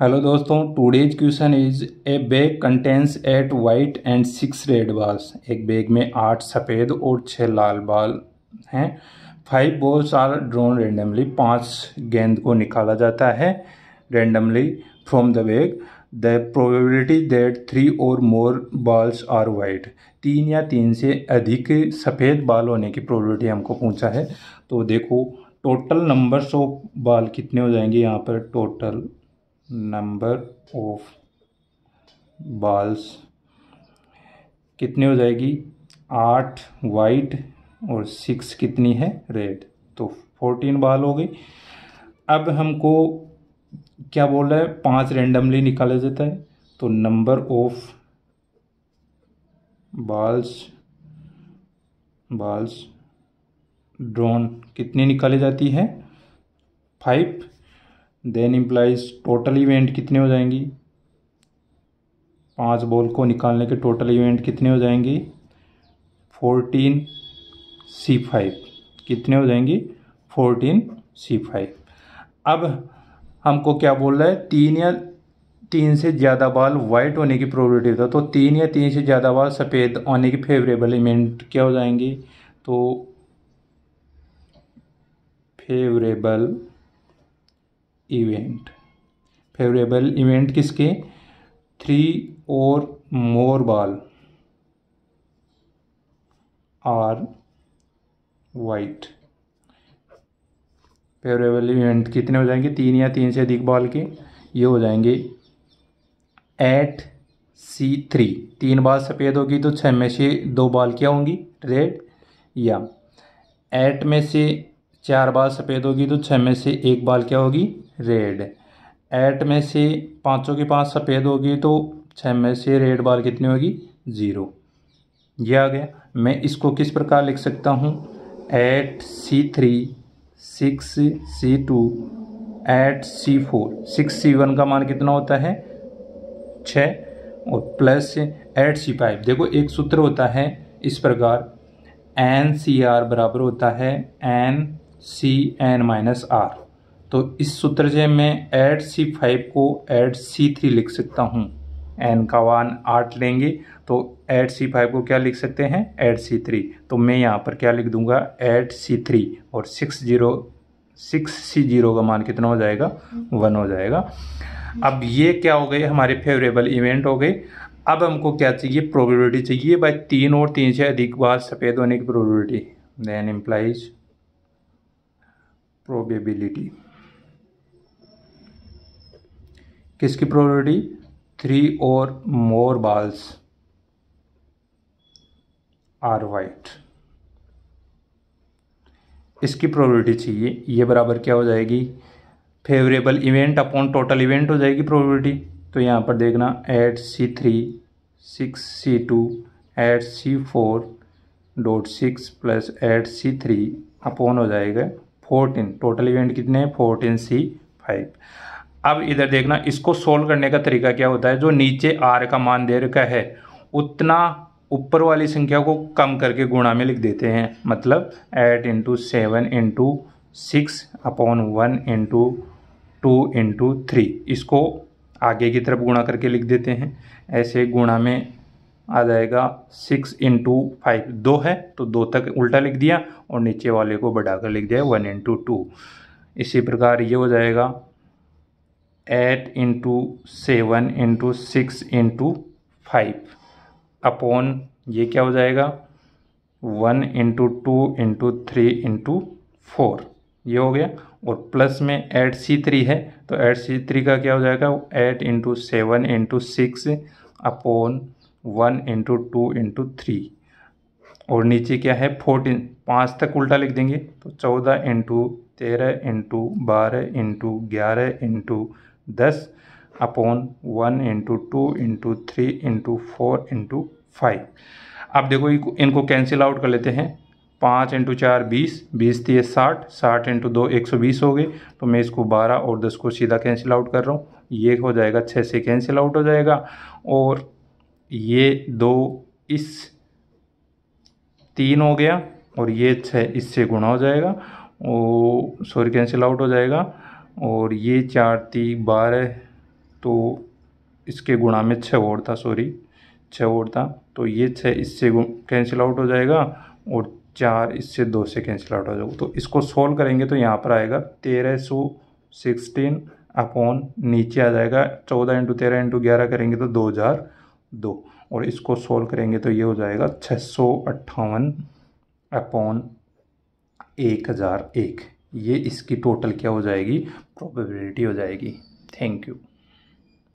hello दोस्तों today's question is a bag contains eight white and six red balls एक bag में आठ सफ़ेद और छः लाल बॉल हैं five balls are drawn randomly पांच गेंद को निकाला जाता है randomly from the bag the probability that three or more balls are white तीन या तीन से अधिक सफ़ेद बाल होने की प्रोबेबिलिटी हमको पूछा है तो देखो टोटल नंबर्स ऑफ बाल कितने हो जाएंगे यहाँ पर टोटल नंबर ऑफ बाल्स कितने हो जाएगी आठ वाइट और सिक्स कितनी है रेड तो फोर्टीन बाल हो गई अब हमको क्या बोल रहा है पांच रेंडमली निकाला जाता है तो number of balls balls drawn कितनी निकाली जाती है five then implies total event कितने हो जाएंगी पांच बॉल को निकालने के टोटल इवेंट कितने हो जाएंगे फोर्टीन सी फाइव कितने हो जाएंगी फोर्टीन सी फाइव अब हमको क्या बोल रहा है तीन या तीन से ज़्यादा बाल वाइट होने की प्रोबेबिलिटी था तो तीन या तीन से ज़्यादा बाल सफ़ेद होने की फेवरेबल इवेंट क्या हो जाएंगी तो फेवरेबल इवेंट फेवरेबल इवेंट किसके three or more ball are white favourable event कितने हो जाएंगे तीन या तीन से अधिक बॉल के ये हो जाएंगे एट सी थ्री तीन बाल सफ़ेद होगी तो छः में से दो बाल क्या होंगी रेड या एट में से चार बाल सफ़ेद होगी तो छः में से एक बाल क्या होगी रेड ऐट में से पाँचों के पाँच सफ़ेद होगी तो छः में से रेड बाल कितनी होगी ज़ीरो ये आ गया मैं इसको किस प्रकार लिख सकता हूँ eight C three six C two eight C four six C one का मान कितना होता है छ और प्लस एट सी फाइव देखो एक सूत्र होता है इस प्रकार एन सी आर बराबर होता है N C N minus R तो इस सूत्र से मैं एट सी फाइव को एट सी थ्री लिख सकता हूँ एन का वन आठ लेंगे तो एट सी फाइव को क्या लिख सकते हैं एट सी थ्री तो मैं यहाँ पर क्या लिख दूंगा एट सी थ्री और six zero six C zero का मान कितना हो जाएगा वन हो जाएगा अब ये क्या हो गए हमारे फेवरेबल इवेंट हो गए अब हमको क्या चाहिए प्रोबेबिलिटी चाहिए बाई तीन और तीन से अधिक बार सफ़ेद होने की प्रोबेबिलिटी देन इम्प्लाइज प्रोबेबिलिटी किसकी probability three or more balls are white इसकी प्रोबेबिलिटी चाहिए ये बराबर क्या हो जाएगी favourable event upon total event हो जाएगी प्रोबेबिलिटी तो यहाँ पर देखना eight C three six C two eight C four dot six plus eight C three upon हो जाएगा फोर्टीन टोटल इवेंट कितने हैं फोर्टीन सी फाइव अब इधर देखना इसको सोल्व करने का तरीका क्या होता है जो नीचे आर का मान दे रखा है उतना ऊपर वाली संख्या को कम करके गुणा में लिख देते हैं मतलब eight into seven into six upon one into two into three इसको आगे की तरफ गुणा करके लिख देते हैं ऐसे गुणा में आ जाएगा सिक्स इंटू फाइव दो है तो दो तक उल्टा लिख दिया और नीचे वाले को बढ़ाकर लिख दिया वन इंटू टू इसी प्रकार ये हो जाएगा eight into seven into six into five upon ये क्या हो जाएगा one into two into three into four ये हो गया और प्लस में एट सी थ्री है तो एट सी थ्री का क्या हो जाएगा eight into seven into six upon one into two into three और नीचे क्या है फोर्टीन पाँच तक उल्टा लिख देंगे तो चौदह इंटू तेरह इंटू बारह इंटू ग्यारह इंटू दस upon one into two into three into four into five अब देखो इनको कैंसिल आउट कर लेते हैं पाँच इंटू चार बीस बीस थी तो साठ साठ इंटू दो एक सौ बीस हो गए तो मैं इसको बारह और दस को सीधा कैंसिल आउट कर रहा हूँ ये हो जाएगा छः से कैंसिल आउट हो जाएगा और ये दो इस तीन हो गया और ये छः इससे गुणा हो जाएगा और सॉरी कैंसिल आउट हो जाएगा और ये चार ती बारह तो इसके गुणा में छः और था सॉरी छः और था तो ये छः इससे कैंसिल आउट हो जाएगा और चार इससे दो से कैंसिल आउट हो जाएगा तो इसको सोल्व करेंगे तो यहाँ पर आएगा तेरह सौ सिक्सटीन अपॉन नीचे आ जाएगा चौदह इंटू तेरह इंटू ग्यारह करेंगे तो दो हज़ार दो और इसको सोल्व करेंगे तो ये हो जाएगा छः सौ अट्ठावन अपॉन एक हज़ार एक ये इसकी टोटल क्या हो जाएगी प्रोबेबिलिटी हो जाएगी थैंक यू